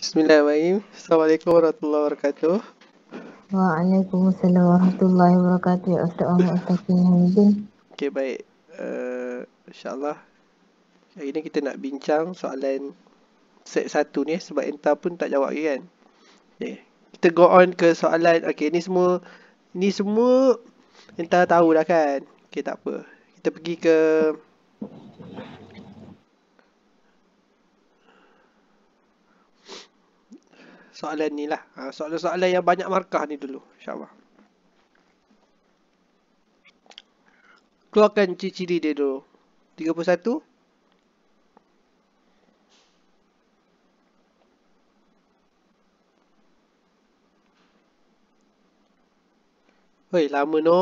Bismillahirrahmanirrahim. Assalamualaikum warahmatullahi wabarakatuh. Waalaikumsalam warahmatullahi wabarakatuh. Assalamualaikum warahmatullahi wabarakatuh. Okey, baik. Uh, InsyaAllah. Hari ni kita nak bincang soalan set satu ni eh, sebab entah pun tak jawab lagi kan. Okay. Kita go on ke soalan. Okay, ni semua ni semua entah tahu dah kan. Okey, tak apa. Kita pergi ke soalan ni lah. Ha, soalan-soalan yang banyak markah ni dulu. InsyaAllah. Keluarkan ciri-ciri dia dulu. 31. Wei, lama no.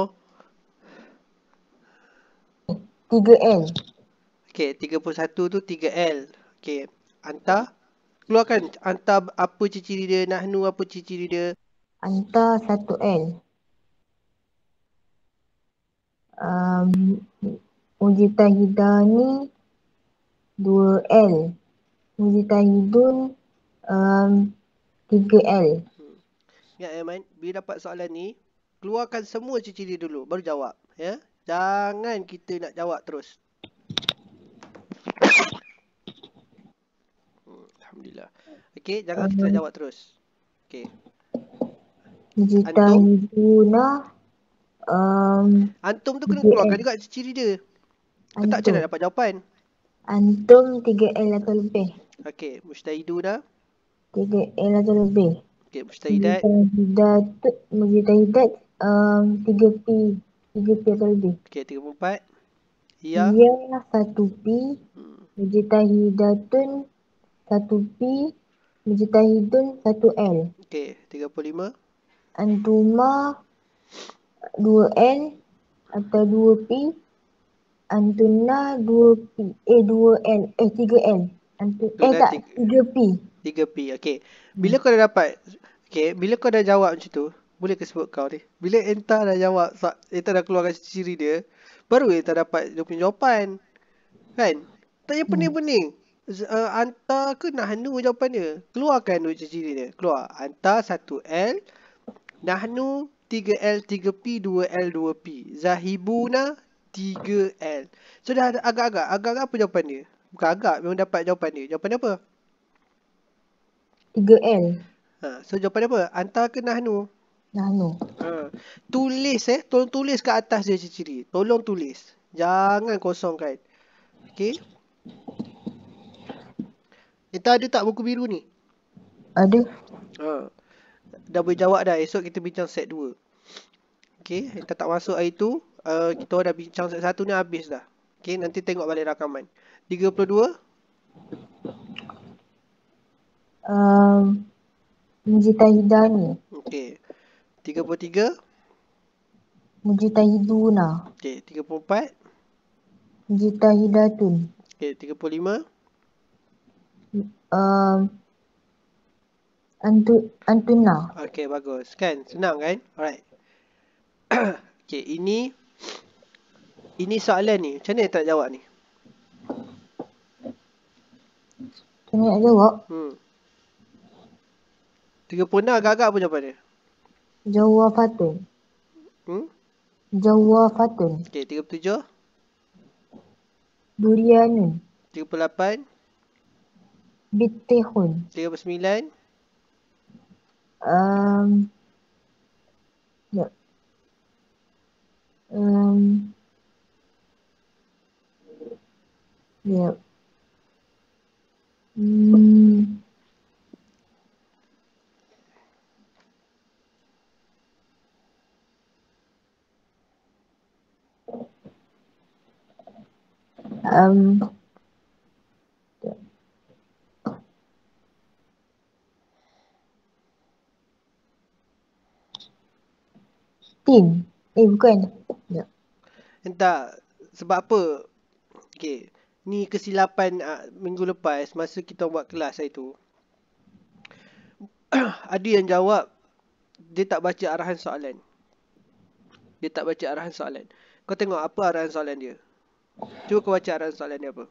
3L. Okey, 31 tu 3L. Okey, hantar keluarkan antar apa ciri-ciri dia, nahnu apa ciri-ciri dia. Antar satu n Um, Mujita Hida ni dua L. Mujita Hidun um, tiga L. Hmm. Ya, Aiman. Bila dapat soalan ni, keluarkan semua ciri-ciri dulu. Baru jawab. Ya? Jangan kita nak jawab terus. Alhamdulillah. Okey, jangan um, kita jawab terus. Okey. Jika Yuna um, Antum tu kena keluarkan juga ciri dia. Antum. Tak macam dapat jawapan. Antum 3L atau lebih. Okey, Mustahiduna. 3L atau lebih. Okey, Mustahidat. Mustahidat, Mustahidat um, 3P. 3P atau lebih. Okey, 34. Ya. Ya, 1P. Hmm. Mujtahidatun satu P, Mujita Hidun satu L. Okey, tiga puluh lima. Antuma dua N atau dua P. Antuna dua P, eh dua N, eh tiga N. Antu, eh tak, tiga P. Tiga P, okey. Hmm. Bila kau dah dapat, okey, bila kau dah jawab macam tu, boleh ke sebut kau ni? Bila Enta dah jawab, Enta dah keluarkan ciri dia, baru Enta dapat dia punya jawapan. Kan? Tak payah pening-pening. Hmm uh, eh, hantar ke nahnu jawapan dia. Keluarkan duit cuci dia. Keluar. Hantar 1L. Nahnu 3L, 3P, 2L, 2P. Zahibuna 3L. So dah agak-agak. Agak-agak apa jawapan dia? Bukan agak. Memang dapat jawapan dia. Jawapan dia apa? 3L. Ha, so jawapan dia apa? Hantar ke nahnu? Nahnu. Ha. Tulis eh. Tolong tulis kat atas dia ciri-ciri. Tolong tulis. Jangan kosongkan. Okay. Kita ada tak buku biru ni? Ada. Ha. Dah boleh jawab dah. Esok kita bincang set 2. Okay. Kita tak masuk hari tu. Uh, kita dah bincang set 1 ni habis dah. Okay. Nanti tengok balik rakaman. 32. Um, Muji Tahidah ni. Okay. 33. Muji Tahiduna. Okay. 34. Muji Tahidah tu. Okay. 35. 35 uh, until until Okay, bagus. Kan? Senang kan? Alright. okay, ini ini soalan ni. Macam mana tak jawab ni? Macam mana jawab? Hmm. Tiga pundak agak-agak apa jawapan dia? Jawab Fatun. Hmm? Jawa Fatun. Okay, tiga puluh tujuh. Durian ni. Tiga puluh lapan. Bitehun. 39. Um, ya. Um, ya. Hmm. Um, team. Eh bukan. Ya. Entah sebab apa. Okay. Ni kesilapan uh, minggu lepas masa kita buat kelas itu. ada yang jawab dia tak baca arahan soalan. Dia tak baca arahan soalan. Kau tengok apa arahan soalan dia. Cuba kau baca arahan soalan dia apa.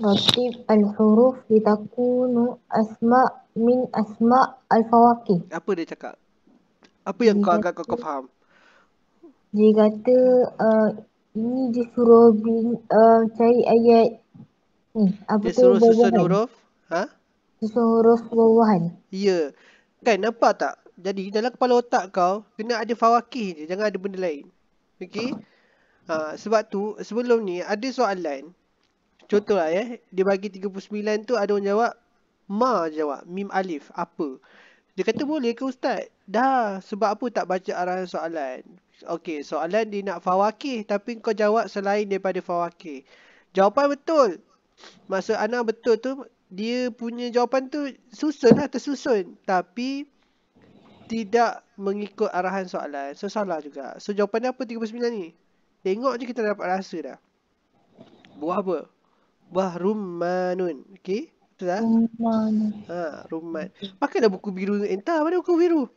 Ratib al-huruf litakunu asma' min asma' al-fawakih. Apa dia cakap? Apa yang kau agak kau, faham? Dia kata uh, ini dia suruh bing, uh, cari ayat ni. Apa dia suruh bawahan. susun huruf? Ha? Susun huruf bawahan. Ya. Kan nampak tak? Jadi dalam kepala otak kau kena ada fawakih je. Jangan ada benda lain. Okey? Ha, sebab tu sebelum ni ada soalan. Contoh lah ya. Eh, dia bagi 39 tu ada orang jawab. Ma jawab. Mim alif. Apa? Dia kata boleh ke ustaz? Dah, sebab apa tak baca arahan soalan? Okey, soalan dia nak fawakih tapi kau jawab selain daripada fawakih. Jawapan betul. Maksud Ana betul tu, dia punya jawapan tu susun lah, tersusun. Tapi, tidak mengikut arahan soalan. So, salah juga. So, jawapan dia apa 39 ni? Tengok je kita dapat rasa dah. Buah apa? Buah rummanun. Okey? Betul tak? Rumman. Ha, rumman. Pakailah buku biru entah mana buku biru.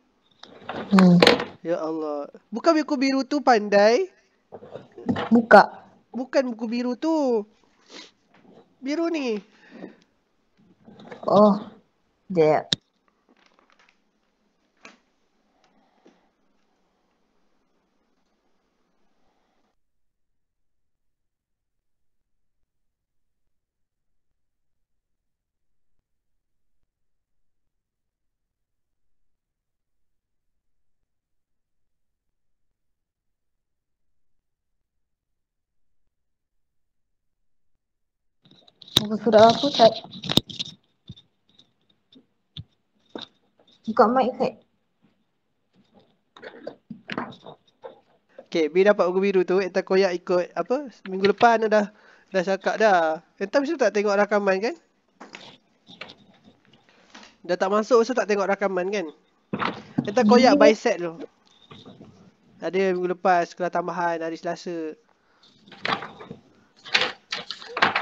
Hmm. Ya Allah. Bukan buku biru tu pandai? Buka. Bukan buku biru tu. Biru ni. Oh. Jap. Buka surah apa Ustaz? Buka mic Ustaz. Okay, bila dapat buku biru tu, Ekta Koyak ikut apa? Minggu lepas ni dah dah cakap dah. Entah mesti tak tengok rakaman kan? Dah tak masuk mesti tak tengok rakaman kan? Ekta Koyak by set tu. Ada minggu lepas sekolah tambahan hari Selasa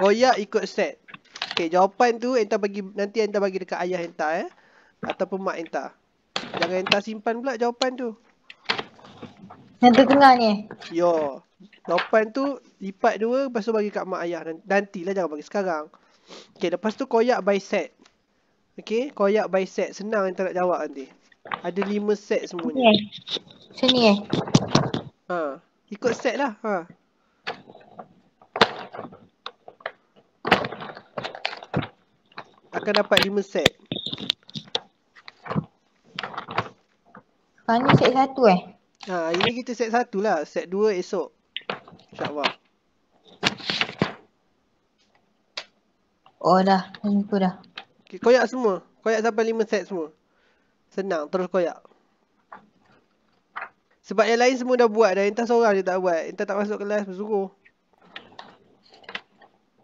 koyak oh, ikut set. Okey, jawapan tu entah bagi nanti entah bagi dekat ayah entah eh ataupun mak entah. Jangan entah simpan pula jawapan tu. Yang tu tengah ni. Yo. Jawapan tu lipat dua lepas tu bagi kat mak ayah dan nantilah jangan bagi sekarang. Okey, lepas tu koyak by set. Okey, koyak by set senang entah nak jawab nanti. Ada lima set semuanya. Sini eh. eh. Ha, ikut set lah. Ha. akan dapat 5 set. Ini set satu eh? Ha, ini kita set satu lah. Set dua esok. InsyaAllah. Oh dah. Itu dah. Okay, koyak semua. Koyak sampai lima set semua. Senang. Terus koyak. Sebab yang lain semua dah buat dah. Entah seorang je tak buat. Entah tak masuk kelas bersuruh.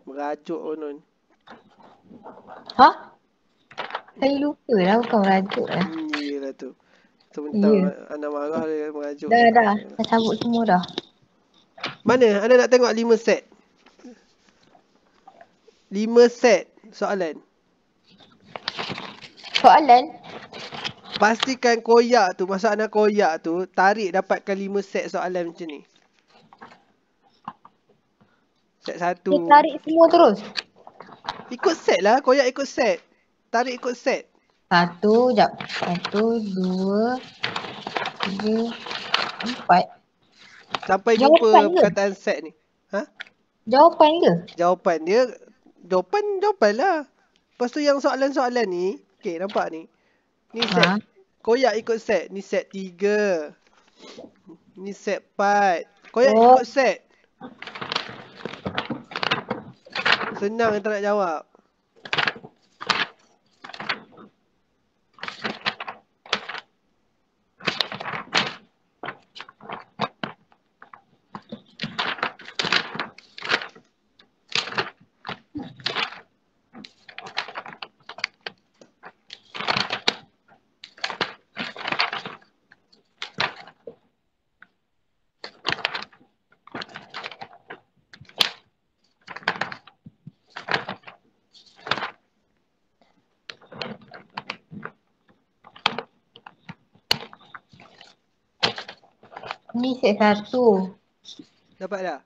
Merajuk konon. Oh, Ha? Saya lupa lah bukan merajuk lah. Yelah tu. Sebentar yeah. Ya. anda marah dia merajuk. Dah dah. Dah sabuk semua dah. Mana? Anda nak tengok lima set? Lima set soalan. Soalan? Pastikan koyak tu, masa anak koyak tu, tarik dapatkan 5 set soalan macam ni. Set satu. Eh, tarik semua terus. Ikut set lah. Koyak ikut set. Tarik ikut set. Satu, jap. Satu, dua, tiga, empat. Sampai jumpa jawapan perkataan dia. set ni. Ha? Jawapan dia? Jawapan dia. Jawapan, jawapan lah. Lepas tu yang soalan-soalan ni. Okay, nampak ni. Ni ha. set. Ha? Koyak ikut set. Ni set tiga. Ni set empat. Koyak oh. ikut set. Senang yang tak nak jawab set satu. Dapat dah?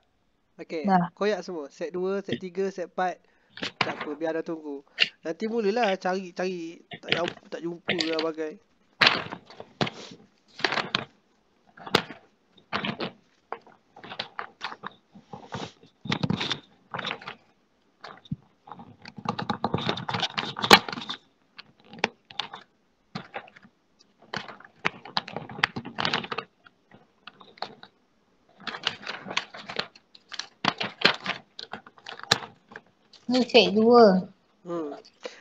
Okay. Dah. Koyak semua. Set dua, set tiga, set empat. Tak apa, biar dah tunggu. Nanti mulalah cari, cari. Tak, tak jumpa lah bagai. Ni set dua. Hmm.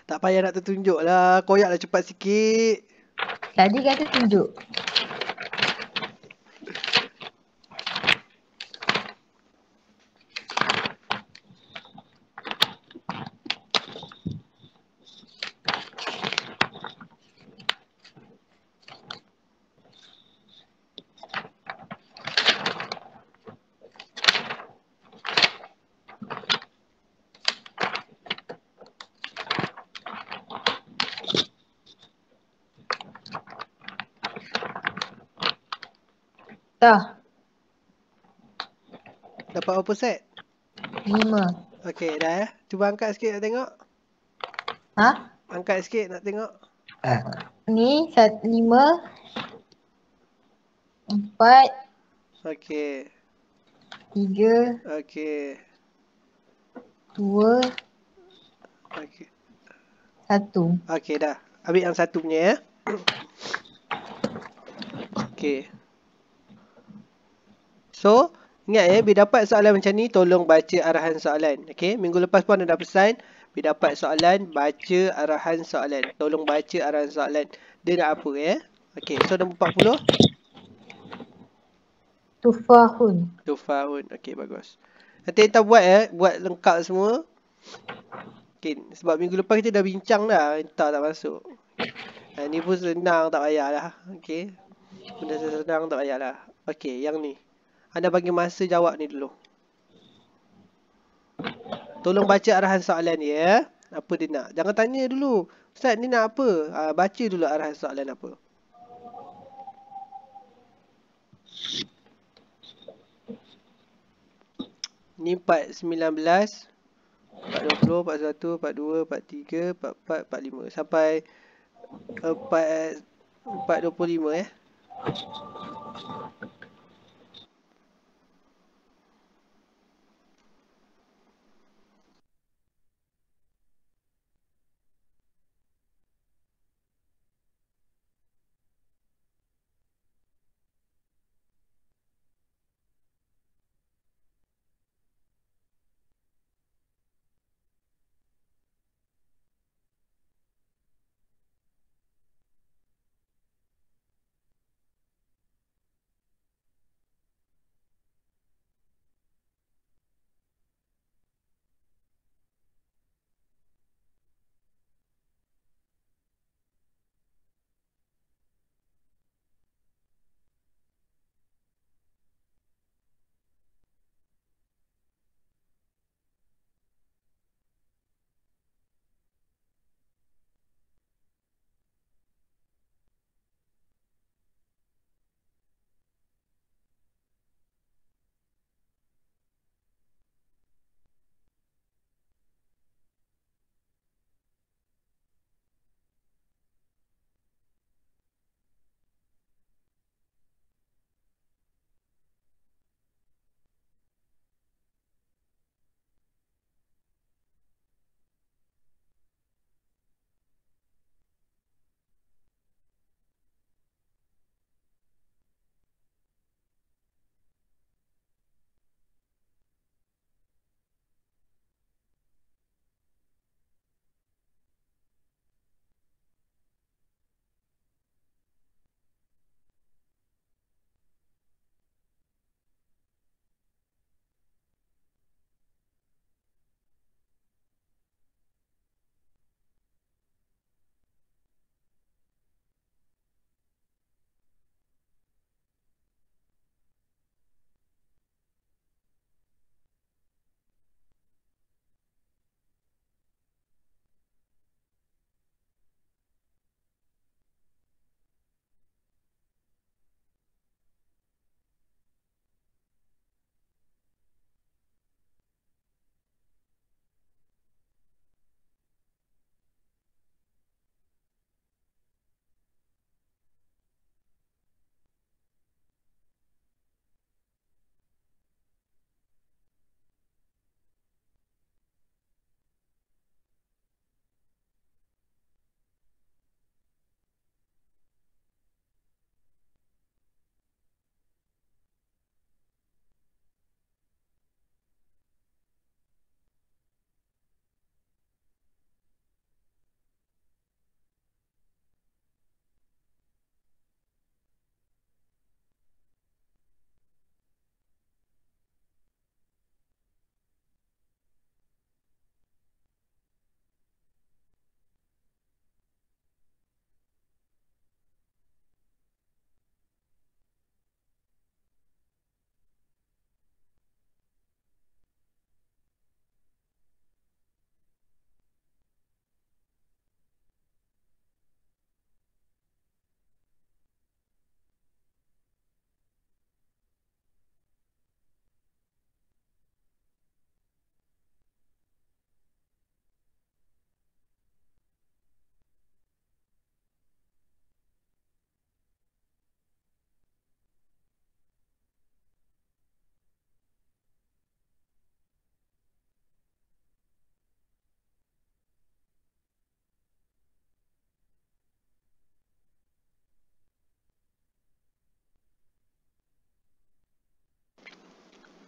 Tak payah nak tertunjuk lah. Koyak lah cepat sikit. Tadi kata tunjuk. berapa set? Lima. Okey, dah ya. Cuba angkat sikit nak tengok. Ha? Angkat sikit nak tengok. Ha. Ni set lima. Empat. Okey. Tiga. Okey. Dua. Okey. Satu. Okey dah. Ambil yang satu punya ya. Okey. So, Ingat ya, bila dapat soalan macam ni, tolong baca arahan soalan. Okay, minggu lepas pun ada pesan. Bila dapat soalan, baca arahan soalan. Tolong baca arahan soalan. Dia nak apa ya? Eh? Okay, so nombor 40. Tufahun. Tufahun. Okay, bagus. Nanti kita buat ya. Buat lengkap semua. Okay, sebab minggu lepas kita dah bincang dah. Entah tak masuk. Ini nah, pun senang tak payahlah. Okay. Benda senang tak payahlah. Okay, yang ni. Anda bagi masa jawab ni dulu. Tolong baca arahan soalan ni ya. Apa dia nak? Jangan tanya dulu. Ustaz ni nak apa? Ah, baca dulu arahan soalan apa. Ni part 19. Part 20, part 1, part 2, part 3, part 4, part 5. Sampai eh, part 25 eh, ya. Eh.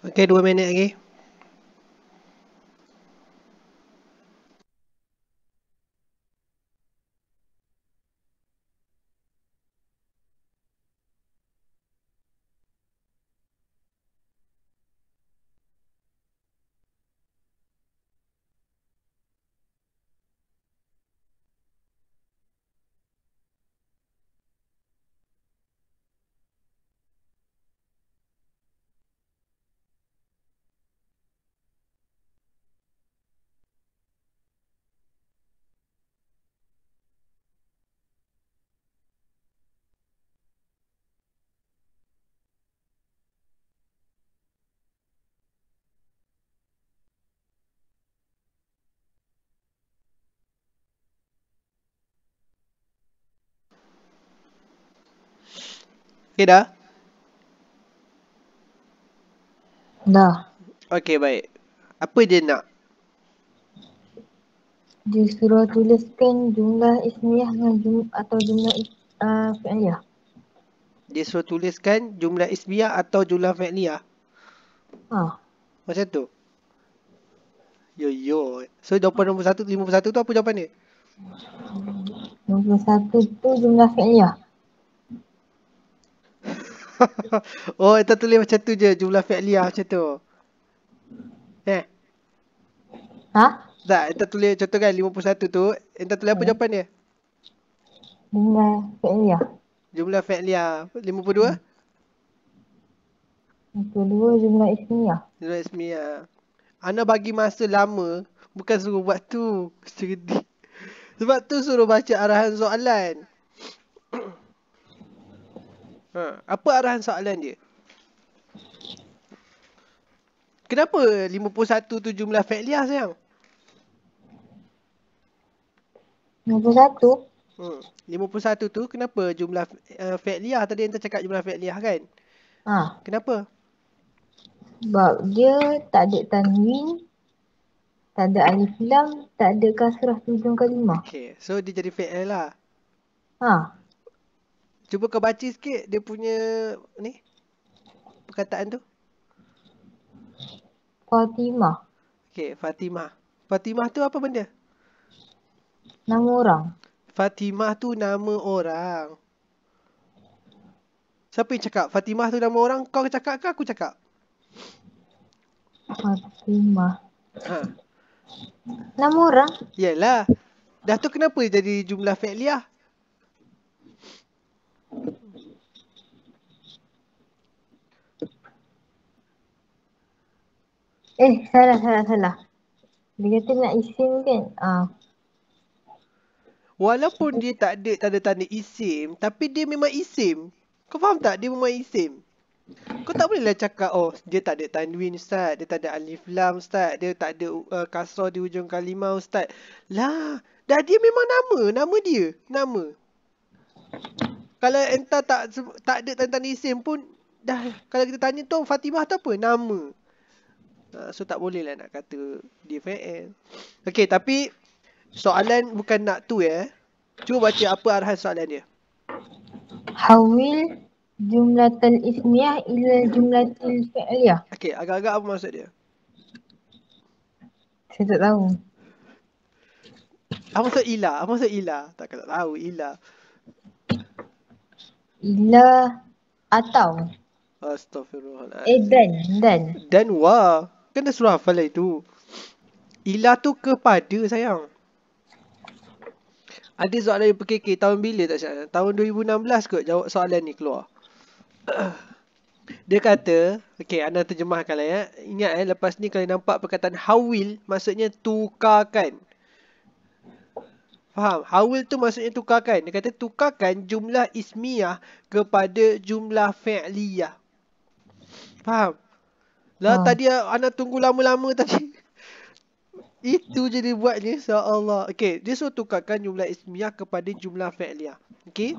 Okay dua minit lagi. Okay dah? Dah. Okay baik. Apa dia nak? Dia suruh tuliskan jumlah ismiah dengan jum atau jumlah uh, fi'liyah. Dia suruh tuliskan jumlah ismiah atau jumlah fi'liyah? Ha. Macam tu? Yo yo. So jawapan nombor satu lima puluh satu tu apa jawapan dia? Nombor satu tu jumlah fi'liyah. oh, kita tulis macam tu je, jumlah fi'liya macam tu. Eh? Ha? Tak, kita tulis contoh kan 51 tu, Entah tulis apa hmm. jawapan dia? Jumlah fi'liya. Jumlah fi'liya 52? 52 jumlah ismiyah. Jumlah ismiyah. Ana bagi masa lama, bukan suruh buat tu. Sedih. Sebab tu suruh baca arahan soalan. Ha, apa arahan soalan dia? Kenapa 51 tu jumlah fa'liyah sayang? 51? Hmm, 51 tu kenapa jumlah uh, eh, fa'liyah tadi yang cakap jumlah fa'liyah kan? Ha. Kenapa? Sebab dia tak ada tanwin, tak ada alif lam, tak ada kasrah tujuh kalimah. Okay, so dia jadi fa'liyah lah. Ha. Cuba kau baca sikit dia punya ni perkataan tu. Fatimah. Okey, Fatimah. Fatimah tu apa benda? Nama orang. Fatimah tu nama orang. Siapa yang cakap Fatimah tu nama orang? Kau cakap ke aku cakap? Fatimah. Ha. Nama orang? Yalah. Dah tu kenapa jadi jumlah fi'liyah? Eh, salah, salah, salah. Dia kata nak isim kan? Ah. Walaupun dia tak ada tanda-tanda isim, tapi dia memang isim. Kau faham tak? Dia memang isim. Kau tak bolehlah cakap, oh dia tak ada tanwin ustaz, dia tak ada alif lam ustaz, dia tak ada uh, kasrah di ujung kalimah ustaz. Lah, dah dia memang nama, nama dia, nama kalau entah tak tak ada tentang isim pun dah kalau kita tanya tu Fatimah tu apa nama ha, so tak boleh lah nak kata dia fan okey tapi soalan bukan nak tu ya eh. cuba baca apa arahan soalan dia hawil jumlatul ismiyah ila jumlatul fi'liyah okey agak-agak apa maksud dia saya tak tahu apa maksud ila apa maksud ila tak kata tahu ila ila atau astagfirullahalazim eh dan dan dan wa kena suruh hafal lah itu ila tu kepada sayang ada soalan yang PKK tahun bila tak sayang tahun 2016 kot jawab soalan ni keluar dia kata okay anda terjemahkan lah ya ingat eh lepas ni kalau nampak perkataan how will maksudnya tukarkan Faham? Hawil tu maksudnya tukarkan. Dia kata tukarkan jumlah ismiyah kepada jumlah fi'liyah. Faham? Lah ha. tadi anak tunggu lama-lama tadi. Itu je dia buat ni. Ya Allah. Okay. Dia suruh tukarkan jumlah ismiyah kepada jumlah fi'liyah. Okay.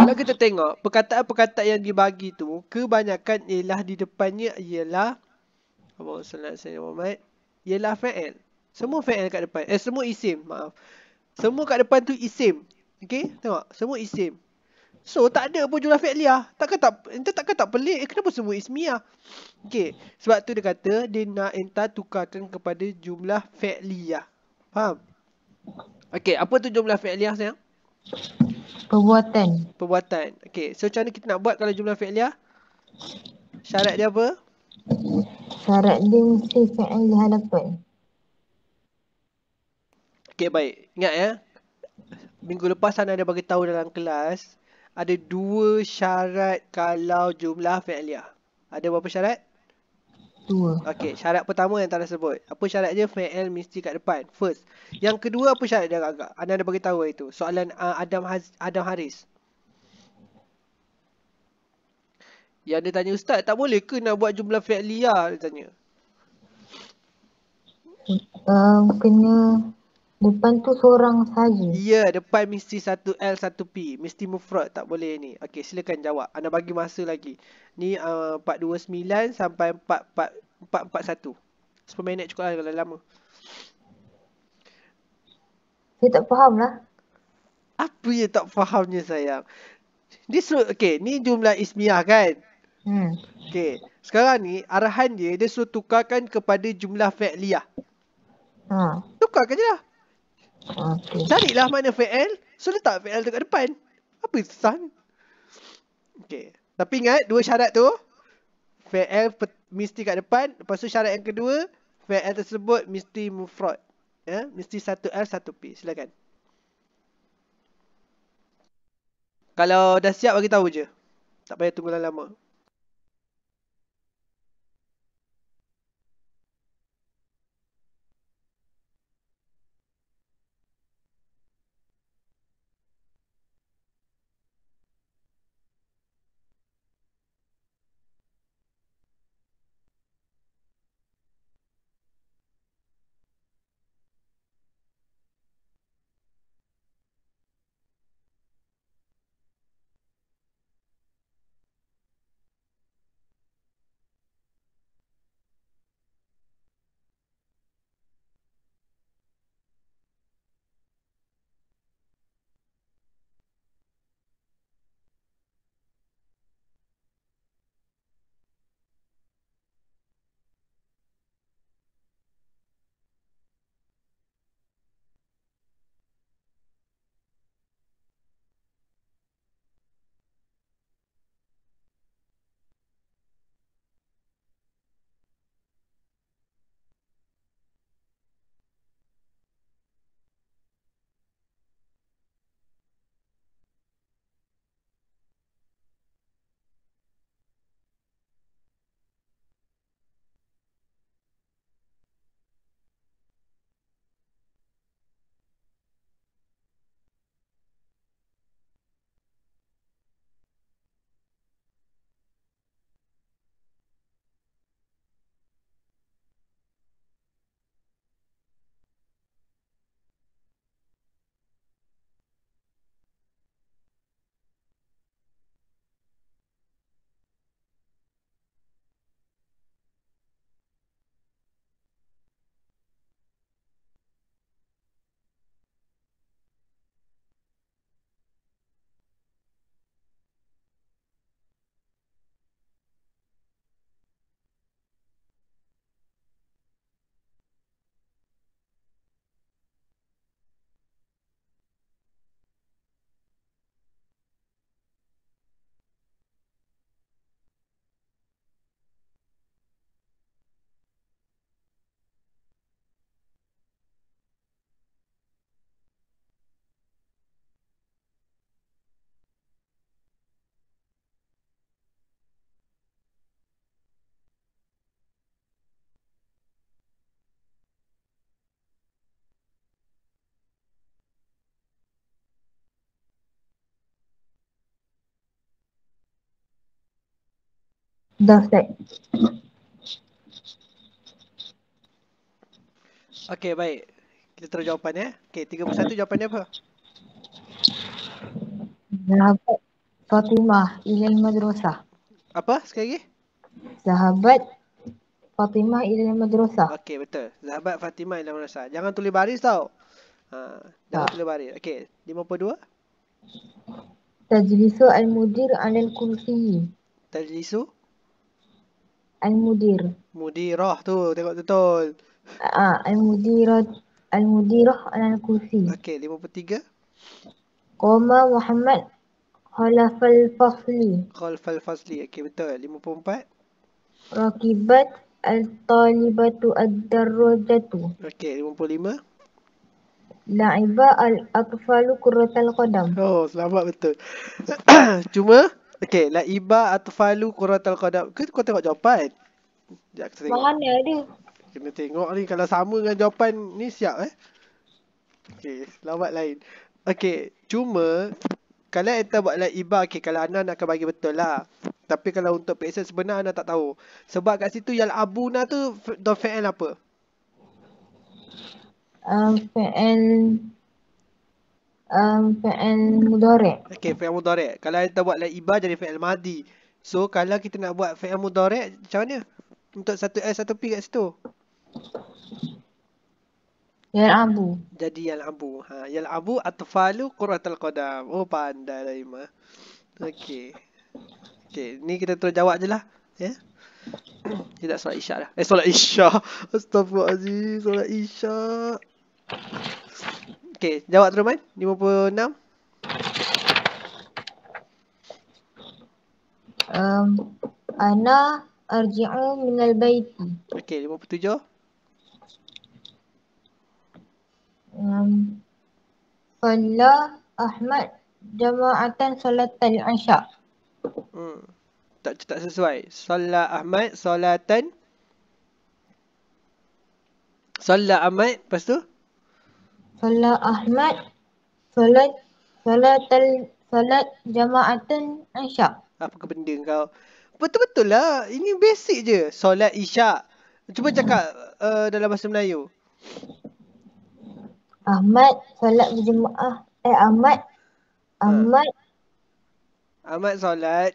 Kalau kita tengok perkataan-perkataan yang dibagi tu kebanyakan ialah di depannya ialah Allahumma sallallahu alaihi wa ialah fa'al. Semua fa'il kat depan. Eh, semua isim. Maaf. Semua kat depan tu isim. Okay? Tengok. Semua isim. So, tak ada pun jumlah fa'liah. Takkan tak, entah takkan tak pelik? Eh, kenapa semua ismiah? Okay. Sebab tu dia kata, dia nak entah tukarkan kepada jumlah fa'liah. Faham? Okay. Apa tu jumlah fa'liah sayang? Perbuatan. Perbuatan. Okay. So, macam mana kita nak buat kalau jumlah fa'liah? Syarat dia apa? Syarat dia mesti fa'liah dapat. Okay, baik. Ingat ya. Minggu lepas Hana ada bagi tahu dalam kelas ada dua syarat kalau jumlah fi'liyah. Ada berapa syarat? Dua. Okey, syarat pertama yang tanda sebut. Apa syarat dia? Fi'l mesti kat depan. First. Yang kedua apa syarat dia agak Anda ada bagi tahu itu. Soalan ah, Adam Haz Adam Haris. Yang dia tanya ustaz, tak boleh ke nak buat jumlah fi'liyah dia tanya? Um, kena Depan tu seorang saja. Ya, depan mesti satu l satu p Mesti mufrad tak boleh ni. Okey, silakan jawab. Anda bagi masa lagi. Ni uh, 429 sampai 44 441. Sepuluh minit cukup lah kalau lama. Saya tak faham lah. Apa yang tak fahamnya sayang? This, okay, ni jumlah ismiah kan? Hmm. Okay, sekarang ni arahan dia, dia suruh tukarkan kepada jumlah fa'liyah. Ha. Tukarkan je lah lah mana VL. So letak VL dekat depan. Apa susah ni? Okay. Tapi ingat dua syarat tu. VL mesti kat depan. Lepas tu syarat yang kedua. VL tersebut mesti mufrod. Ya? Mesti satu l satu p Silakan. Kalau dah siap bagi tahu je. Tak payah tunggu lama. -lama. does that. Okay, baik. Kita terus jawapannya. Okay, 31 jawapannya apa? Sahabat Fatimah Ilyas Madrosah. Apa sekali lagi? Sahabat Fatimah Ilyas Madrosah. Okay, betul. Sahabat Fatimah Ilyas Madrosah. Jangan tulis baris tau. Ha, jangan tak. tulis baris. Okay, 52. Tajlisu Al-Mudir Anil Kursi. Tajlisu? Al-Mudir. Mudirah tu, tengok betul. Ah, uh, Al-Mudirah Al-Mudirah Al-Kursi. Okey, 53. Qoma Muhammad Khalafal Fasli. Khalafal Fasli. Okey, betul. 54. Rakibat Al-Talibatu Ad-Darrajatu. Okey, 55. La'iba Al-Aqfalu Kuratal kodam. Oh, selamat betul. Cuma Okay, la iba atau falu kuratal qadab. Kau, kau tengok jawapan. Sekejap, kita tengok. Mana dia? Kena tengok ni. Kalau sama dengan jawapan ni, siap eh. Okay, lawat lain. Okay, cuma kalau kita buat la iba, okay, kalau Ana nak bagi betul lah. Tapi kalau untuk peksa sebenar, Ana tak tahu. Sebab kat situ, yang abuna tu, dofa'el apa? Um, fa'al um, fi'il mudhari'. Okey, fi'il mudhari'. Kalau kita buat la ibah jadi fi'il madi. So, kalau kita nak buat fi'il mudhari', macam mana? Untuk satu S, satu P kat situ. Yal abu. Jadi yal abu. Ha, yal abu atfalu qurratul qadam. Oh, pandai lah Ima. Okey. Okey, ni kita terus jawab je lah. Ya. Yeah? Kita tak solat isyak dah. Eh, solat isyak. Astaghfirullahaladzim. Solat isyak. Okay, jawab terus man. 56. Um, ana arji'u min al-baiti. Okay, 57. Um, Salla Ahmad jama'atan solatan asyak. Hmm. Tak, tak sesuai. Solat Ahmad solatan. Solat Ahmad, lepas tu? Salat Ahmad. Salat salat salat jamaatan Isyak. Apa ke benda kau? Betul-betul lah. Ini basic je. Solat Isyak. Cuba cakap uh, dalam bahasa Melayu. Ahmad solat berjemaah. Eh Ahmad. Ahmad. Uh, Ahmad solat.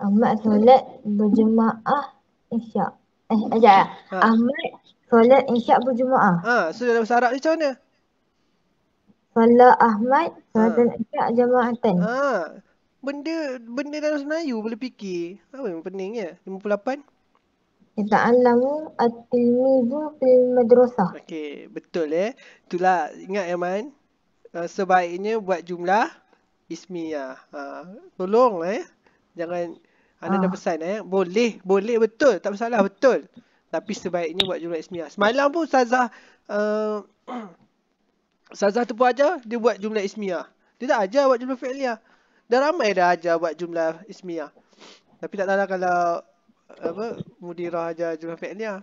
Ahmad solat berjemaah Isyak. Eh, ajak. Ha. Ahmad solat isyak berjemaah. Ah, ha, so dalam bahasa Arab ni macam mana? Salah Ahmad, Salatan ah. Ajak, Jamaatan. Ha. Benda benda dalam Senayu boleh fikir. Apa yang pening ya? 58? Ya ta'alamu at-tilmidu fil Madrosah. Okey, betul eh. Itulah, ingat ya Man. Uh, ah, sebaiknya buat jumlah ismiyah. Ha. Uh, tolong eh. Jangan, anda ha. dah pesan eh. Boleh, boleh betul. Tak masalah, betul. Tapi sebaiknya buat jumlah ismiyah. Semalam pun Ustazah uh, Sazah tu pun ajar, dia buat jumlah ismiah. Dia tak ajar buat jumlah fi'liyah. Dah ramai dah ajar buat jumlah ismiah. Tapi tak tahu kalau apa mudirah ajar jumlah fi'liyah.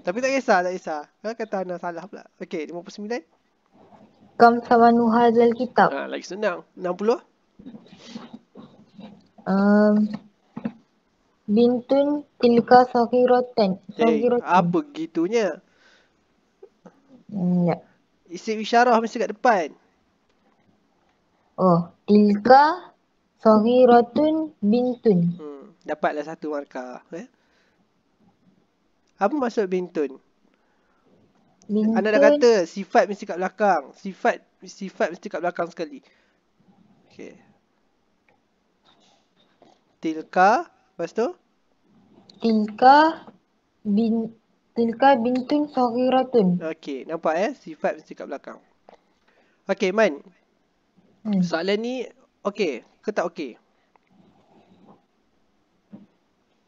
Tapi tak kisah, tak kisah. Ha, kata Ana salah pula. Okey, 59. Kam sama nuha kitab. Ah, lagi senang. 60. Um, bintun tilka sahiratan. Eh, sahiratan. Hey, apa gitunya? Hmm, ya. Isi isyarah mesti kat depan. Oh, tilka sawiratun bintun. Hmm, dapatlah satu markah. Eh? Apa maksud bintun? bintun? Anda dah kata sifat mesti kat belakang. Sifat sifat mesti kat belakang sekali. Okey. Tilka, lepas tu? Tilka bin Tilka bintun ratun Okey, nampak eh sifat mesti kat belakang. Okey, Man. Hmm. Soalan ni okey ke tak okey?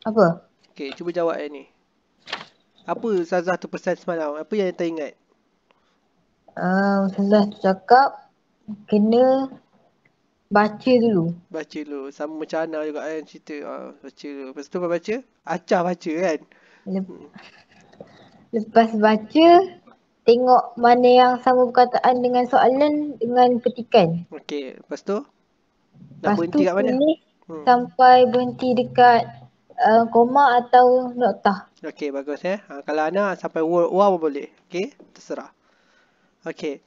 Apa? Okey, cuba jawab yang ni. Apa Ustazah tu pesan semalam? Apa yang tak ingat? Uh, Ustazah tu cakap kena baca dulu. Baca dulu. Sama macam Ana juga kan cerita. Uh, baca dulu. Lepas tu baca? Acah baca kan? Lep- hmm lepas baca tengok mana yang sama perkataan dengan soalan dengan petikan. Okey, lepas tu dah berhenti kat mana? hmm. Sampai berhenti dekat uh, koma atau nota. Okey, bagus eh. Ha, kalau Ana sampai wow, wow boleh. Okey, terserah. Okey.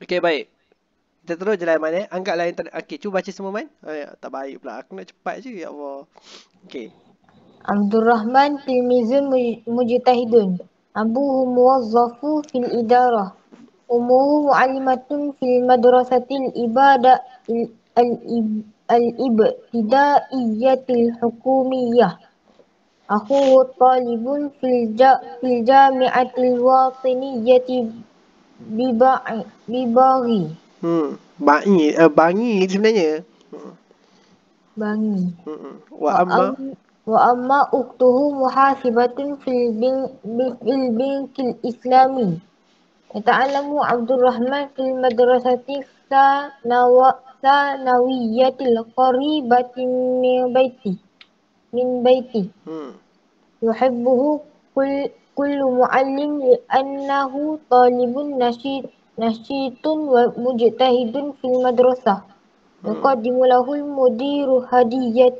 Okey, baik. Kita terus je mana? Lah, Man eh. Angkatlah Okey, cuba baca semua main, oh, Ay, ya, tak baik pula. Aku nak cepat je. Ya Allah. Okey. Abdul Rahman Tirmizun Mujtahidun Abu Muwazzafu fil Idarah Umuhu Mu'alimatun fil Madrasatil Ibadah Al-Ibtidaiyatil Hukumiyah Aku talibun fil ja fil jami'atil wataniyyati bibai bibari. Hmm. Bangi uh, bangi sebenarnya. Hmm. Bangi. Hmm, hmm. Wa amma وأما أخته محاسبة في البنك الإسلامي يتعلم عبد الرحمن في المدرسة الثانوية القريبة من بيتي من بيتي يحبه كل كل معلم لأنه طالب نشيط نشيط ومجتهد في المدرسة يقدم له المدير هدية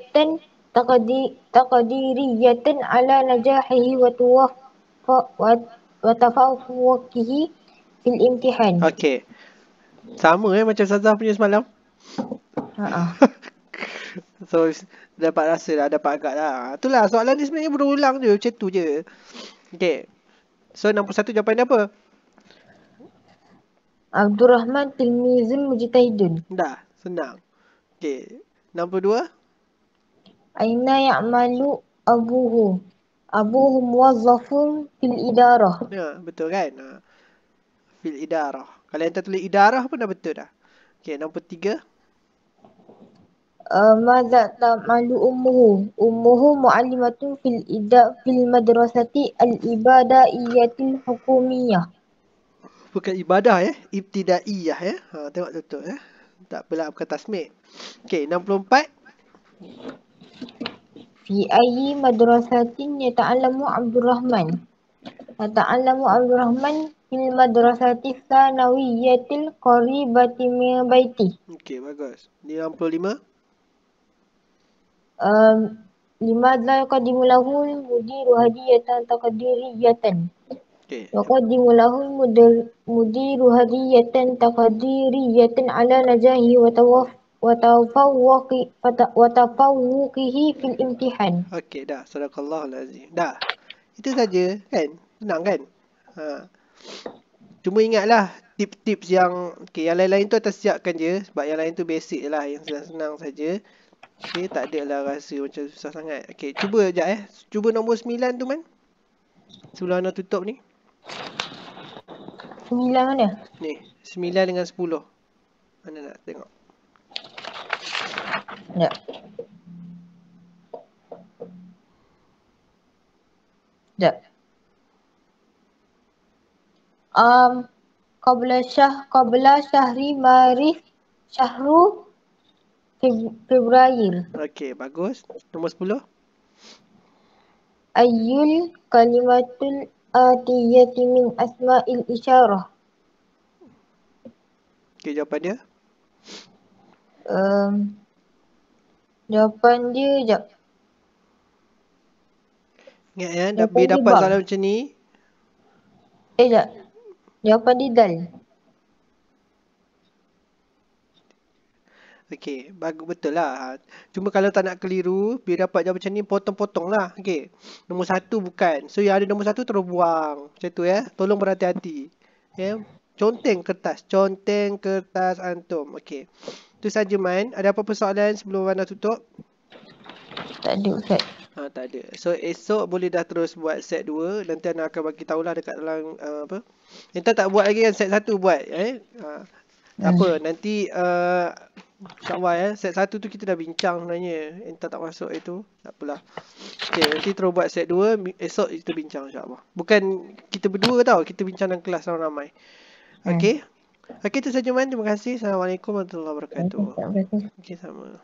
تقديرية على نجاحه وتفوقه في الامتحان. Okay. Sama eh macam Sazah punya semalam. Ha -ha. so dapat rasa dah dapat agak dah. Itulah soalan ni sebenarnya berulang je macam tu je. Okay. So 61 jawapan dia apa? Abdul Rahman Tilmizim Mujitahidun. Dah. Senang. Okay. 62? aina ya'malu abuhu abuhu muwazzafun fil idarah ya betul kan ha. fil idarah kalau yang tulis idarah pun dah betul dah okey nombor tiga Uh, Mada tak malu umuhu. Umuhu mu'alimatun fil ida fil madrasati al ibadaiyatil hukumiyah. Bukan ibadah ya. Ibtidaiyah ya. Ha, tengok betul ya. Eh. Tak apalah bukan tasmik. Okey, 64. Fi ayyi madrasatin taalamu Abdul Rahman? Yata'allamu Abdul Rahman fil madrasati tsanawiyyatil qaribati min baiti. Okey, bagus. Di 65. Um, lima dzal qadimu lahu mudiru hadiyatan taqdiriyatan. Okey. Qadimu lahu mudiru hadiyatan taqdiriyatan ala najahi wa tawaf watafawwaqihi fil imtihan. Okey dah, sadaqallahul azim. Dah. Itu saja kan? Senang kan? Ha. Cuma ingatlah tips-tips yang okey yang lain-lain tu atas siapkan je sebab yang lain tu basic lah yang senang-senang saja. Okey, tak ada lah rasa macam susah sangat. Okey, cuba je eh. Cuba nombor 9 tu man. Sebelum anda tutup ni. 9 mana? Ni, 9 dengan 10. Mana nak tengok? Ya. Ya. Um, Qabla Syah, Qabla Syahri Marif Syahru Februari. Okey, bagus. Nombor sepuluh. Ayyul kalimatul atiyati min asma'il isyarah. Okey, jawapan dia. Um, Jawapan dia jap. Ingat ya, tapi dapat bang. soalan macam ni. Eh jap. Jawapan dia dal. Okey, bagus betul lah. Cuma kalau tak nak keliru, biar dapat jawapan macam ni, potong-potong lah. Okey, nombor satu bukan. So yang ada nombor satu terus buang. Macam tu ya. Tolong berhati-hati. Ya. Yeah. Conteng kertas. Conteng kertas antum. Okey. Itu saja Man. Ada apa-apa soalan sebelum Wana tutup? Tak ada Ustaz. Ha, tak ada. So esok boleh dah terus buat set 2. Nanti Ana akan bagi tahulah dekat dalam uh, apa. Entah tak buat lagi kan set 1 buat. Eh? Ha. Hmm. Apa eh. nanti uh, insyaAllah ya. Eh? Set 1 tu kita dah bincang sebenarnya. Entah tak masuk itu. Tak apalah. Okay, nanti terus buat set 2. Esok kita bincang insyaAllah. Bukan kita berdua tau. Kita bincang dalam kelas ramai. Eh. Okay. Hmm. Okay, itu saja main. Terima kasih. Assalamualaikum warahmatullahi wabarakatuh. Okay, sama.